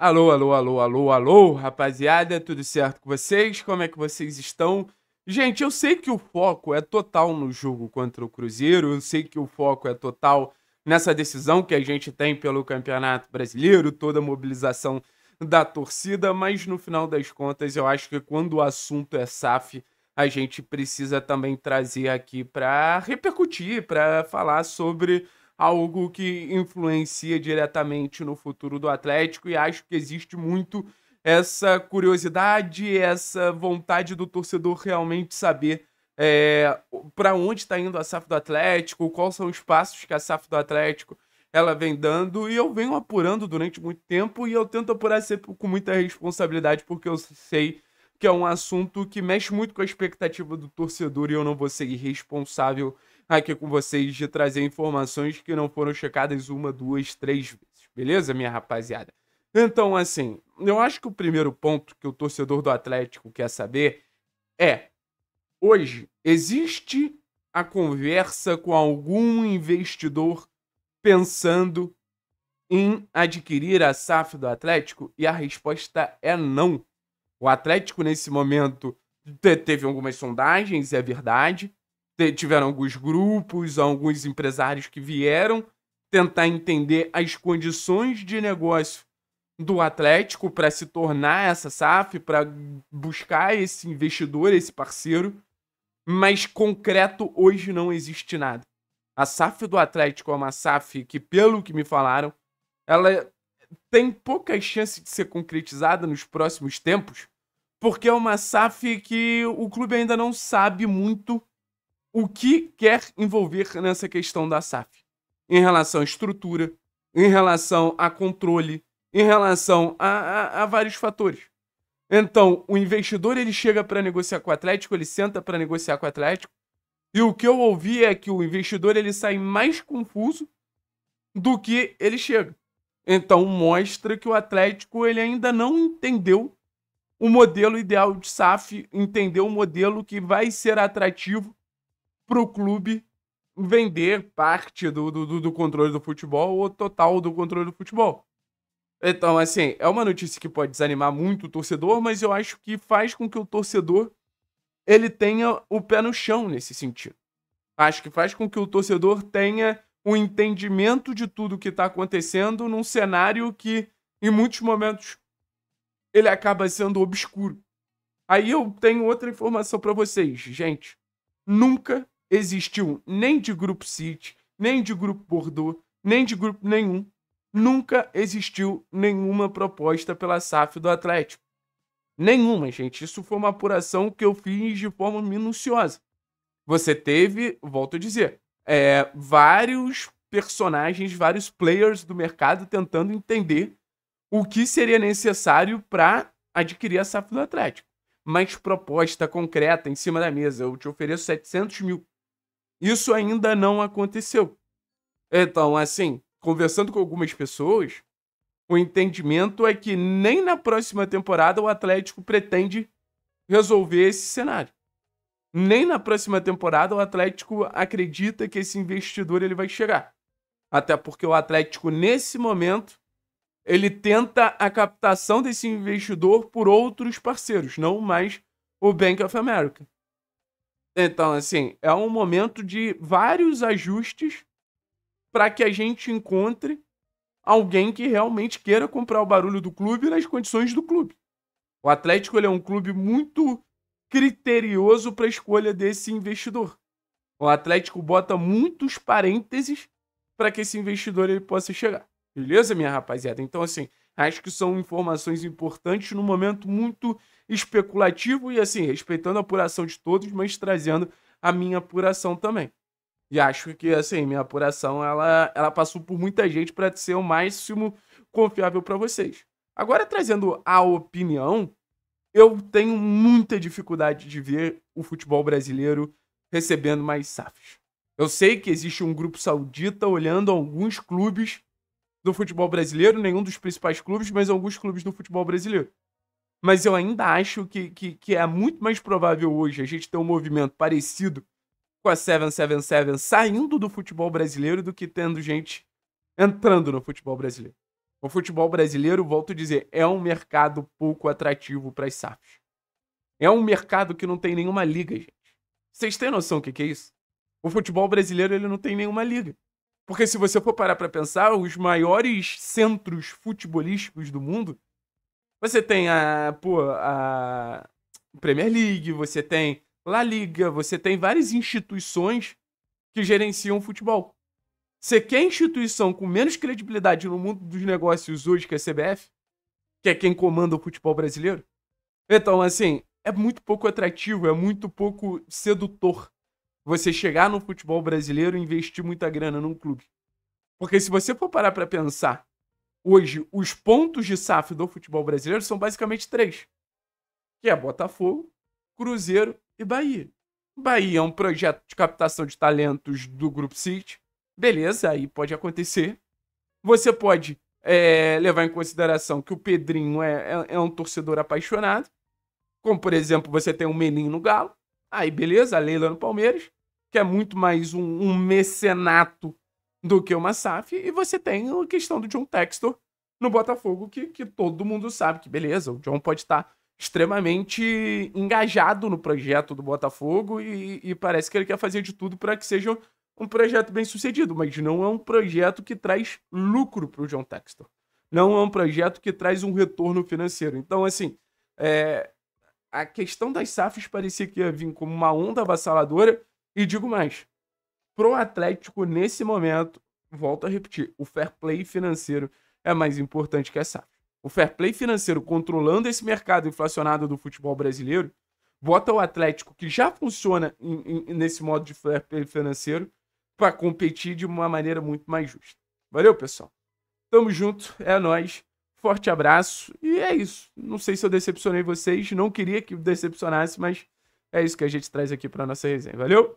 Alô, alô, alô, alô, alô, rapaziada, tudo certo com vocês? Como é que vocês estão? Gente, eu sei que o foco é total no jogo contra o Cruzeiro, eu sei que o foco é total nessa decisão que a gente tem pelo Campeonato Brasileiro, toda a mobilização da torcida, mas no final das contas, eu acho que quando o assunto é SAF, a gente precisa também trazer aqui para repercutir, para falar sobre algo que influencia diretamente no futuro do Atlético e acho que existe muito essa curiosidade, essa vontade do torcedor realmente saber é, para onde está indo a SAF do Atlético, quais são os passos que a SAF do Atlético ela vem dando e eu venho apurando durante muito tempo e eu tento apurar sempre com muita responsabilidade porque eu sei que é um assunto que mexe muito com a expectativa do torcedor e eu não vou ser irresponsável aqui com vocês de trazer informações que não foram checadas uma, duas, três vezes. Beleza, minha rapaziada? Então, assim, eu acho que o primeiro ponto que o torcedor do Atlético quer saber é: hoje existe a conversa com algum investidor pensando em adquirir a SAF do Atlético? E a resposta é não. O Atlético, nesse momento, teve algumas sondagens, é verdade, tiveram alguns grupos, alguns empresários que vieram tentar entender as condições de negócio do Atlético para se tornar essa SAF, para buscar esse investidor, esse parceiro, mas concreto hoje não existe nada. A SAF do Atlético é uma SAF que, pelo que me falaram, ela tem poucas chances de ser concretizada nos próximos tempos, porque é uma SAF que o clube ainda não sabe muito o que quer envolver nessa questão da SAF. Em relação à estrutura, em relação a controle, em relação a, a, a vários fatores. Então, o investidor ele chega para negociar com o Atlético, ele senta para negociar com o Atlético, e o que eu ouvi é que o investidor ele sai mais confuso do que ele chega. Então mostra que o Atlético ele ainda não entendeu o modelo ideal de SAF, entendeu o modelo que vai ser atrativo pro clube vender parte do, do, do controle do futebol ou total do controle do futebol. Então, assim, é uma notícia que pode desanimar muito o torcedor, mas eu acho que faz com que o torcedor ele tenha o pé no chão nesse sentido. Acho que faz com que o torcedor tenha o um entendimento de tudo que está acontecendo num cenário que, em muitos momentos, ele acaba sendo obscuro. Aí eu tenho outra informação para vocês, gente. Nunca existiu nem de grupo City, nem de grupo Bordeaux, nem de grupo nenhum. Nunca existiu nenhuma proposta pela SAF do Atlético. Nenhuma, gente. Isso foi uma apuração que eu fiz de forma minuciosa. Você teve, volto a dizer, é, vários personagens, vários players do mercado tentando entender o que seria necessário para adquirir a SAF do Atlético. Mas proposta concreta em cima da mesa, eu te ofereço 700 mil. Isso ainda não aconteceu. Então, assim, conversando com algumas pessoas, o entendimento é que nem na próxima temporada o Atlético pretende resolver esse cenário. Nem na próxima temporada o Atlético acredita que esse investidor ele vai chegar. Até porque o Atlético nesse momento ele tenta a captação desse investidor por outros parceiros, não mais o Bank of America. Então, assim, é um momento de vários ajustes para que a gente encontre alguém que realmente queira comprar o barulho do clube nas condições do clube. O Atlético é um clube muito criterioso para a escolha desse investidor. O Atlético bota muitos parênteses para que esse investidor ele possa chegar. Beleza, minha rapaziada? Então, assim, acho que são informações importantes num momento muito especulativo e, assim, respeitando a apuração de todos, mas trazendo a minha apuração também. E acho que, assim, minha apuração, ela, ela passou por muita gente para ser o máximo confiável para vocês. Agora, trazendo a opinião, eu tenho muita dificuldade de ver o futebol brasileiro recebendo mais SAFs. Eu sei que existe um grupo saudita olhando alguns clubes do futebol brasileiro, nenhum dos principais clubes, mas alguns clubes do futebol brasileiro. Mas eu ainda acho que, que, que é muito mais provável hoje a gente ter um movimento parecido com a 777 saindo do futebol brasileiro do que tendo gente entrando no futebol brasileiro. O futebol brasileiro, volto a dizer, é um mercado pouco atrativo para as SAFs. É um mercado que não tem nenhuma liga, gente. Vocês têm noção do que, que é isso? O futebol brasileiro ele não tem nenhuma liga. Porque se você for parar para pensar, os maiores centros futebolísticos do mundo, você tem a, pô, a Premier League, você tem La Liga, você tem várias instituições que gerenciam futebol. Você quer instituição com menos credibilidade no mundo dos negócios hoje que é a CBF, que é quem comanda o futebol brasileiro? Então, assim, é muito pouco atrativo, é muito pouco sedutor você chegar no futebol brasileiro e investir muita grana num clube. Porque se você for parar para pensar, hoje os pontos de SAF do futebol brasileiro são basicamente três. Que é Botafogo, Cruzeiro e Bahia. Bahia é um projeto de captação de talentos do Grupo City. Beleza, aí pode acontecer. Você pode é, levar em consideração que o Pedrinho é, é, é, um torcedor apaixonado. Como, por exemplo, você tem um Menin no Galo. Aí, beleza, a Leila no Palmeiras que é muito mais um, um mecenato do que uma SAF, e você tem a questão do John Textor no Botafogo, que, que todo mundo sabe que, beleza, o John pode estar extremamente engajado no projeto do Botafogo e, e parece que ele quer fazer de tudo para que seja um projeto bem sucedido, mas não é um projeto que traz lucro para o John Textor. Não é um projeto que traz um retorno financeiro. Então, assim, é, a questão das SAFs parecia que ia vir como uma onda avassaladora e digo mais, pro Atlético nesse momento, volto a repetir, o fair play financeiro é mais importante que essa. O fair play financeiro controlando esse mercado inflacionado do futebol brasileiro, bota o Atlético, que já funciona em, em, nesse modo de fair play financeiro, para competir de uma maneira muito mais justa. Valeu, pessoal. Tamo junto, é nós. Forte abraço e é isso. Não sei se eu decepcionei vocês, não queria que decepcionasse, mas é isso que a gente traz aqui para nossa resenha. Valeu.